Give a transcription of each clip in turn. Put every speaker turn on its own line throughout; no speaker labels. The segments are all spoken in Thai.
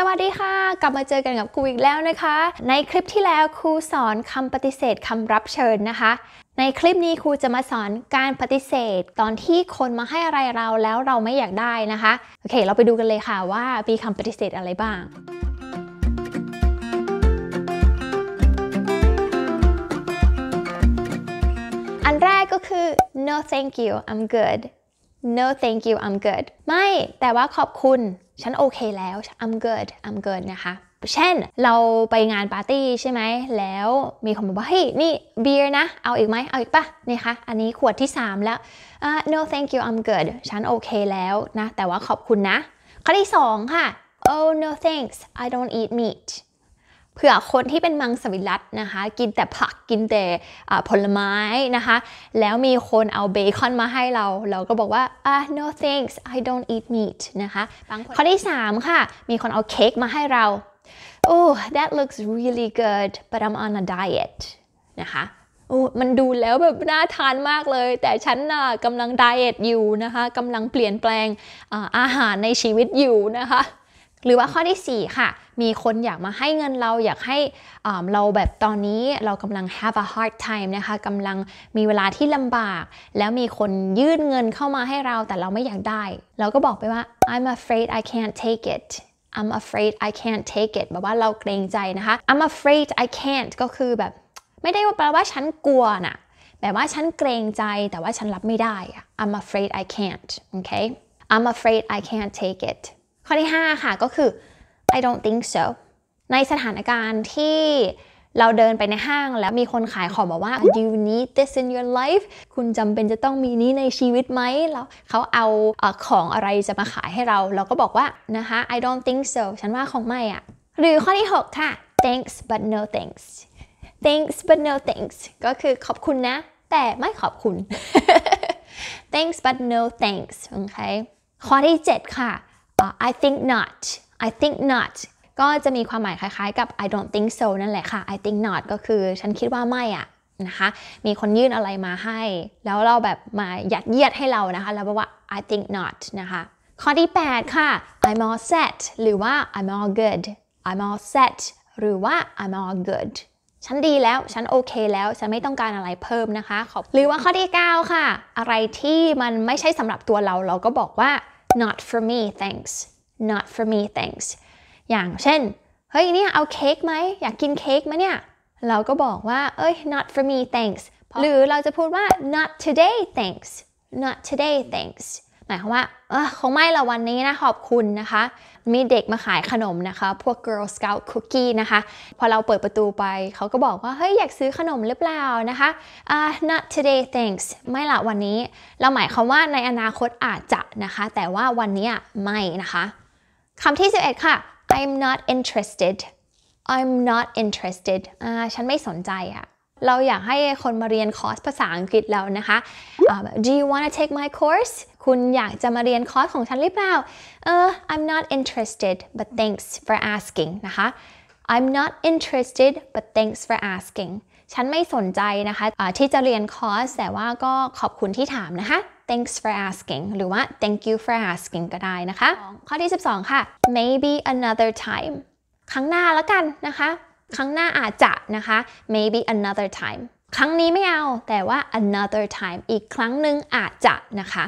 สวัสดีค่ะ กลับมาเจอกันกับครูอีกแล้วนะคะ ในคลิปที่แล้วครูสอนคำปฏิเสธคำรับเชิญนะคะ ในคลิปนี้ครูจะมาสอนการปฏิเสธ ตอนที่คนมาให้อะไรเราแล้วเราไม่อยากได้นะคะ โอเค เราไปดูกันเลยค่ะ ว่ามีคำปฏิเสธอะไรบ้าง อันแรกก็คือ no thank you I'm good no thank you I'm good ไม่แต่ว่าขอบคุณ ฉันโอเคแล้ว I'm good I'm good นะคะเช่นเราไปงานปาร์ตี้ใช่ไหมแล้วมีคนบอกว่าเฮ้ยนี่เบียร์นะเอาอีกไหมเอาอีกปะนี่คะอันนี้ขวดที่3แล้ว uh, no thank you I'm good ฉันโอเคแล้วนะแต่ว่าขอบคุณนะข้อที่2ค่ะ oh no thanks I don't eat meat เผื่อคนที่เป็นมังสวิรัตนะคะ กินแต่ผักกินแต่ผลไม้นะคะ แล้วมีคนเอาเบคอนมาให้เรา เราก็บอกว่า ah no thanks I don't eat meat นะคะข้อที่ 3 ค่ะ มีคนเอาเค้กมาให้เรา oh that looks really good but I'm on a diet นะคะโอ้ มันดูแล้วแบบน่าทานมากเลย แต่ฉันน่ะกำลังไดเอทอยู่นะคะกำลังเปลี่ยนแปลงอาหารในชีวิตอยู่นะคะหรือว่าข้อที่4ค่ะ มีคนอยากมาให้เงินเราอยากให้เราแบบตอนนี้เรากำลัง have a hard time นะคะกำลังมีเวลาที่ลำบากแล้วมีคนยื่นเงินเข้ามาให้เราแต่เราไม่อยากได้ เราก็บอกไปว่า I'm afraid I can't take it I'm afraid I can't take it แบบว่าเราเกรงใจนะคะ I'm afraid I can't ก็คือแบบไม่ได้แปลว่าฉันกลัวนะ่ะแบบว่าฉันเกรงใจแต่ว่าฉันรับไม่ได้ I'm afraid I can't okay I'm afraid I can't take it ข้อที่ 5 ค่ะก็คือ I don't think so ในสถานการณ์ที่เราเดินไปในห้างแล้วมีคนขายของบอกว่า Do you need this in your life คุณจำเป็นจะต้องมีนี้ในชีวิตไหมแล้วเขาเอาของอะไรจะมาขายให้เราเราก็บอกว่านะคะ I don't think so ฉันว่าของไม่อะหรือข้อที่ 6 ค่ะ Thanks but no thanks Thanks but no thanks ก็คือขอบคุณนะ แต่ไม่ขอบคุณ Thanks but no thanks โอเคข้อที่ 7 ค่ะ I think not I think not ก็จะมีความหมายคล้ายๆกับ I don't think so นั่นแหละค่ะ I think not ก็คือฉันคิดว่าไม่อะนะคะ มีคนยื่นอะไรมาให้ แล้วเราแบบมายัดเยียดให้เรานะคะ แล้วบอกว่า I think not นะคะข้อที่ 8 ค่ะ I'm all set หรือว่า I'm all good I'm all set หรือว่า I'm all good ฉันดีแล้ว ฉันโอเคแล้ว ฉันไม่ต้องการอะไรเพิ่มนะคะขอบหรือว่าข้อที่ 9 ค่ะ อะไรที่มันไม่ใช่สำหรับตัวเราเราก็บอกว่า not for me thanks not for me thanks อย่างเช่น เฮ้ยเนี่ยเอาเค้กไหม อยากกินเค้กไหมเนี่ย เราก็บอกว่า เอ้ย not for me thanks หรือเราจะพูดว่า not today thanks not today thanks หมายความว่าเออคงไม่ละวันนี้นะขอบคุณนะคะ มีเด็กมาขายขนมนะคะ พวก Girl Scout Cookie นะคะ พอเราเปิดประตูไปเขาก็บอกว่า เฮ้ยอยากซื้อขนมหรือเปล่านะคะ uh, not today thanks ไม่ละวันนี้ เราหมายความว่าในอนาคตอาจจะนะคะ แต่ว่าวันนี้ไม่นะคะ คำที่11ค่ะ I'm not interested I'm not interested อ่าฉันไม่สนใจอะ เราอยากให้คนมาเรียนคอร์สภาษาอังกฤษเรานะคะ uh, Do you want to take my course คุณอยากจะมาเรียนคอร์สของฉันหรือเปล่า เออ I'm not interested but thanks for asking นะคะ I'm not interested but thanks for asking ฉันไม่สนใจนะคะะที่จะเรียนคอร์ส แต่ว่าก็ขอบคุณที่ถามนะคะ thanks for asking หรือว่า thank you for asking ก็ได้นะคะ ข้อที่ 12 ค่ะ maybe another time ครั้งหน้าแล้วกันนะคะ ครั้งหน้าอาจจะนะคะ maybe another time ครั้งนี้ไม่เอาแต่ว่า another time อีกครั้งหนึ่งอาจจะนะคะ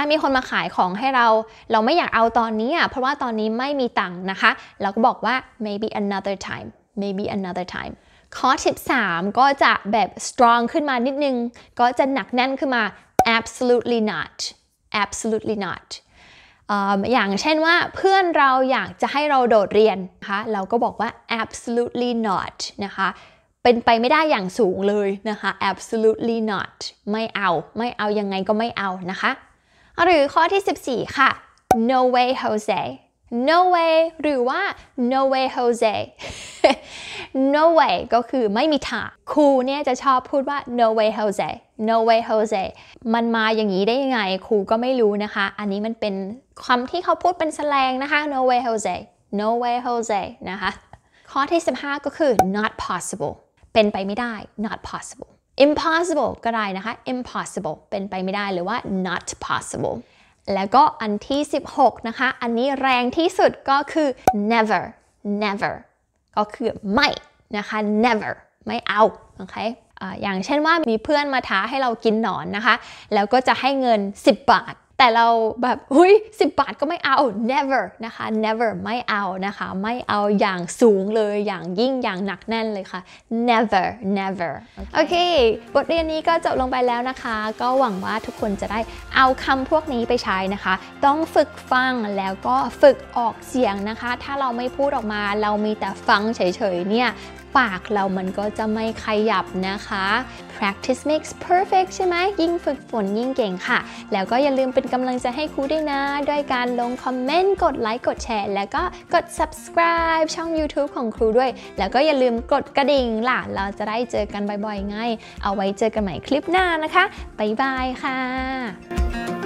ถ้ามีคนมาขายของให้เรา เราไม่อยากเอาตอนนี้อ่ะเพราะว่าตอนนี้ไม่มีตังค์นะคะ เราก็บอกว่า maybe another time maybe another time ข้อ13ก็จะแบบ strong ขึ้นมานิดนึง ก็จะหนักแน่นขึ้นมา absolutely not absolutely not อย่างเช่นว่าเพื่อนเราอยากจะให้เราโดดเรียนนะคะ เราก็บอกว่า absolutely not นะคะ เป็นไปไม่ได้อย่างสูงเลยนะคะ absolutely not ไม่เอา ไม่เอายังไงก็ไม่เอานะคะหรือข้อที่ 14 ค่ะ no way Jose no way หรือว่า no way Jose no way ก็คือไม่มีทางครูเนี่ยจะชอบพูดว่า no way Jose no way Jose มันมาอย่างนี้ได้ยังไงครูก็ไม่รู้นะคะ อันนี้มันเป็นคำที่เขาพูดเป็นแสลงนะคะ no way Jose no way Jose นะคะข้อที่ 15 ก็คือ not possible เป็นไปไม่ได้ not possible impossible ก็ได้นะคะ impossible เป็นไปไม่ได้หรือว่า not possible แล้วก็อันที่ 16 นะคะ อันนี้แรงที่สุดก็คือ never never ก็คือไม่นะคะ never ไม่เอาโอเคอย่างเช่นว่ามีเพื่อนมาท้าให้เรากินหนอนนะคะ แล้วก็จะให้เงิน 10 บาทแต่เราแบบหุย10 บาทก็ไม่เอา never นะคะ never ไม่เอานะคะ ไม่เอาอย่างสูงเลยอย่างยิ่งอย่างหนักแน่นเลยค่ะ never never โอเคบทเรียนนี้ก็จบลงไปแล้วนะคะ ก็หวังว่าทุกคนจะได้เอาคำพวกนี้ไปใช้นะคะ ต้องฝึกฟังแล้วก็ฝึกออกเสียงนะคะ ถ้าเราไม่พูดออกมาเรามีแต่ฟังเฉยๆเนี่ยปากเรามันก็จะไม่ขยับนะคะ practice makes perfect ใช่ไหมยิ่งฝึกฝนยิ่งเก่งค่ะ แล้วก็อย่าลืมเป็นกำลังใจให้ครูด้วยนะ ด้วยการลงคอมเมนต์ กดไลค์ กดแชร์ แล้วก็กด subscribe ช่อง YouTube ของครูด้วย แล้วก็อย่าลืมกดกระดิ่งล่ะ เราจะได้เจอกันบ่อยๆไงเอาไว้เจอกันใหม่คลิปหน้านะคะบ๊ายบายค่ะ